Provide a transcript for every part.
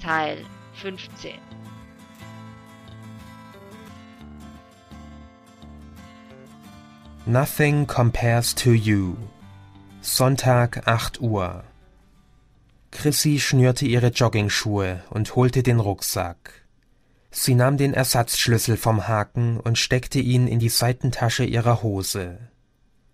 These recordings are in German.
Teil 15. Nothing compares to you. Sonntag 8 Uhr. Chrissy schnürte ihre Joggingschuhe und holte den Rucksack. Sie nahm den Ersatzschlüssel vom Haken und steckte ihn in die Seitentasche ihrer Hose.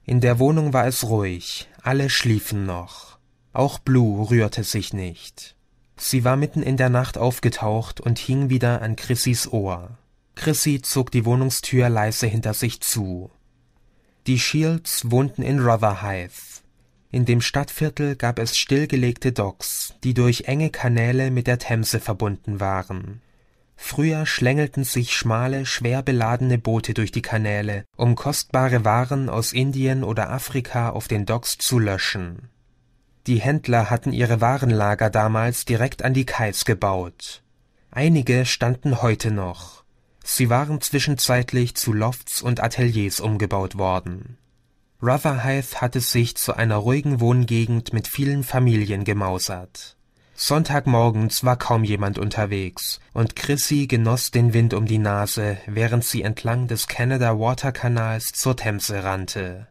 In der Wohnung war es ruhig, alle schliefen noch. Auch Blue rührte sich nicht. Sie war mitten in der Nacht aufgetaucht und hing wieder an Chrissys Ohr. Chrissy zog die Wohnungstür leise hinter sich zu. Die Shields wohnten in Rotherhithe. In dem Stadtviertel gab es stillgelegte Docks, die durch enge Kanäle mit der Themse verbunden waren. Früher schlängelten sich schmale, schwer beladene Boote durch die Kanäle, um kostbare Waren aus Indien oder Afrika auf den Docks zu löschen. Die Händler hatten ihre Warenlager damals direkt an die Kais gebaut. Einige standen heute noch. Sie waren zwischenzeitlich zu Lofts und Ateliers umgebaut worden. Rotherhithe hatte sich zu einer ruhigen Wohngegend mit vielen Familien gemausert. Sonntagmorgens war kaum jemand unterwegs, und Chrissy genoss den Wind um die Nase, während sie entlang des Canada Water Kanals zur Themse rannte.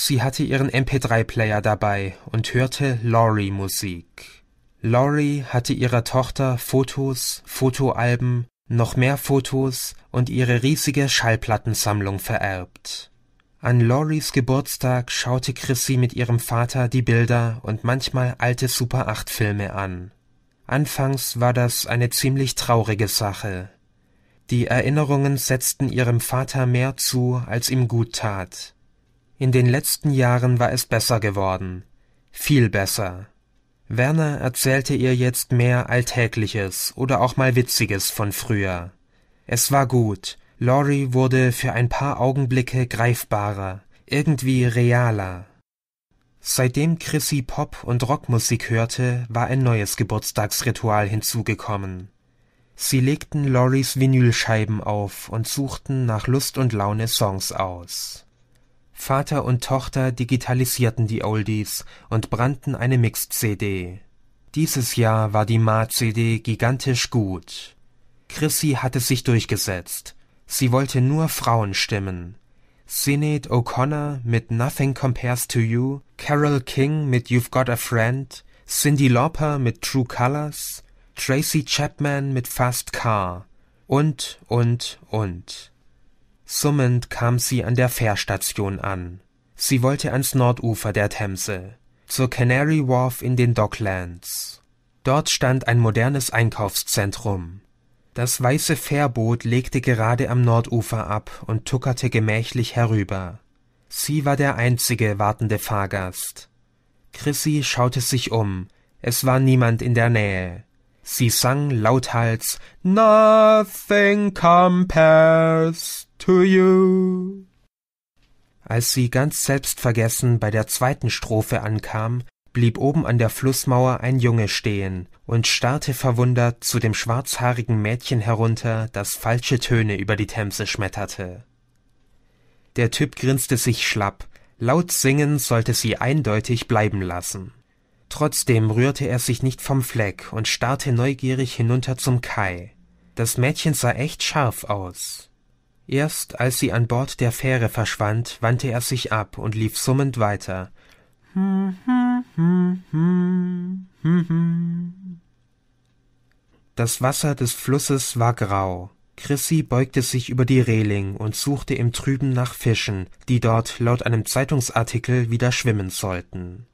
Sie hatte ihren MP3-Player dabei und hörte Laurie-Musik. Laurie hatte ihrer Tochter Fotos, Fotoalben, noch mehr Fotos und ihre riesige Schallplattensammlung vererbt. An Laurie's Geburtstag schaute Chrissy mit ihrem Vater die Bilder und manchmal alte Super 8 Filme an. Anfangs war das eine ziemlich traurige Sache. Die Erinnerungen setzten ihrem Vater mehr zu, als ihm gut tat. In den letzten Jahren war es besser geworden. Viel besser. Werner erzählte ihr jetzt mehr Alltägliches oder auch mal Witziges von früher. Es war gut. Laurie wurde für ein paar Augenblicke greifbarer, irgendwie realer. Seitdem Chrissy Pop und Rockmusik hörte, war ein neues Geburtstagsritual hinzugekommen. Sie legten Loris Vinylscheiben auf und suchten nach Lust und Laune Songs aus. Vater und Tochter digitalisierten die Oldies und brannten eine Mixed-CD. Dieses Jahr war die ma cd gigantisch gut. Chrissy hatte sich durchgesetzt. Sie wollte nur Frauen stimmen. Sinead O'Connor mit Nothing Compares to You, Carol King mit You've Got a Friend, Cindy Lauper mit True Colors, Tracy Chapman mit Fast Car und, und, und. Summend kam sie an der Fährstation an. Sie wollte ans Nordufer der Themse, zur Canary Wharf in den Docklands. Dort stand ein modernes Einkaufszentrum. Das weiße Fährboot legte gerade am Nordufer ab und tuckerte gemächlich herüber. Sie war der einzige wartende Fahrgast. Chrissy schaute sich um. Es war niemand in der Nähe. Sie sang lauthals Nothing compares to you. Als sie ganz selbstvergessen bei der zweiten Strophe ankam, blieb oben an der Flussmauer ein Junge stehen und starrte verwundert zu dem schwarzhaarigen Mädchen herunter, das falsche Töne über die Themse schmetterte. Der Typ grinste sich schlapp, laut singen sollte sie eindeutig bleiben lassen. Trotzdem rührte er sich nicht vom Fleck und starrte neugierig hinunter zum Kai. Das Mädchen sah echt scharf aus erst als sie an bord der fähre verschwand wandte er sich ab und lief summend weiter das wasser des flusses war grau Chrissy beugte sich über die Reling und suchte im Trüben nach Fischen, die dort laut einem Zeitungsartikel wieder schwimmen sollten.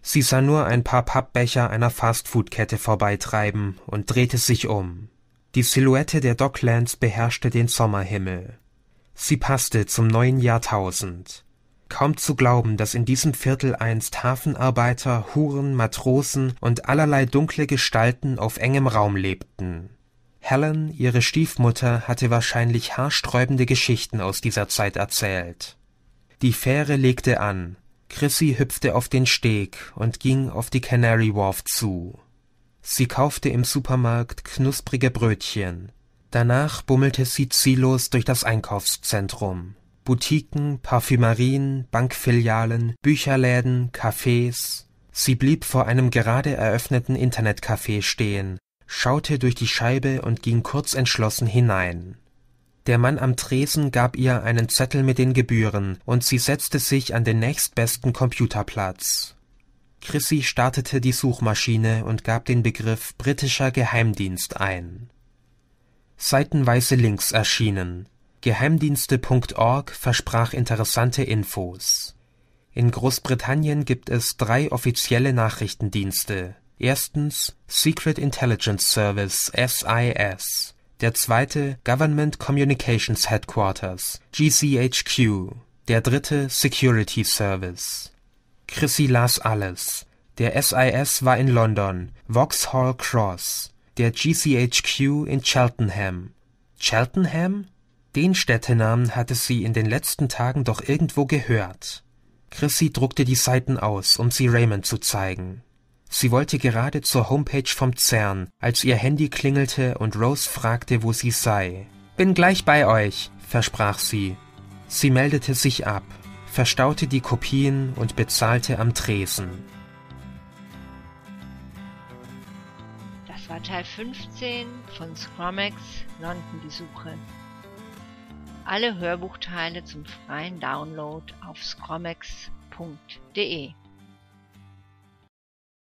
Sie sah nur ein paar Pappbecher einer Fastfood-Kette vorbeitreiben und drehte sich um. Die Silhouette der Docklands beherrschte den Sommerhimmel. Sie passte zum neuen Jahrtausend. Kaum zu glauben, dass in diesem Viertel einst Hafenarbeiter, Huren, Matrosen und allerlei dunkle Gestalten auf engem Raum lebten. Helen, ihre Stiefmutter, hatte wahrscheinlich haarsträubende Geschichten aus dieser Zeit erzählt. Die Fähre legte an, Chrissy hüpfte auf den Steg und ging auf die Canary Wharf zu Sie kaufte im Supermarkt knusprige Brötchen. Danach bummelte sie ziellos durch das Einkaufszentrum. Boutiquen, Parfümerien, Bankfilialen, Bücherläden, Cafés. Sie blieb vor einem gerade eröffneten Internetcafé stehen, schaute durch die Scheibe und ging kurz entschlossen hinein. Der Mann am Tresen gab ihr einen Zettel mit den Gebühren, und sie setzte sich an den nächstbesten Computerplatz. Chrissy startete die Suchmaschine und gab den Begriff britischer Geheimdienst ein. Seitenweise Links erschienen. Geheimdienste.org versprach interessante Infos. In Großbritannien gibt es drei offizielle Nachrichtendienste. Erstens Secret Intelligence Service SIS. Der zweite Government Communications Headquarters GCHQ. Der dritte Security Service. Chrissy las alles. Der SIS war in London, Vauxhall Cross, der GCHQ in Cheltenham. Cheltenham? Den Städtenamen hatte sie in den letzten Tagen doch irgendwo gehört. Chrissy druckte die Seiten aus, um sie Raymond zu zeigen. Sie wollte gerade zur Homepage vom CERN, als ihr Handy klingelte und Rose fragte, wo sie sei. Bin gleich bei euch, versprach sie. Sie meldete sich ab verstaute die Kopien und bezahlte am Tresen. Das war Teil 15 von Scromex London-Besuche. Alle Hörbuchteile zum freien Download auf scromex.de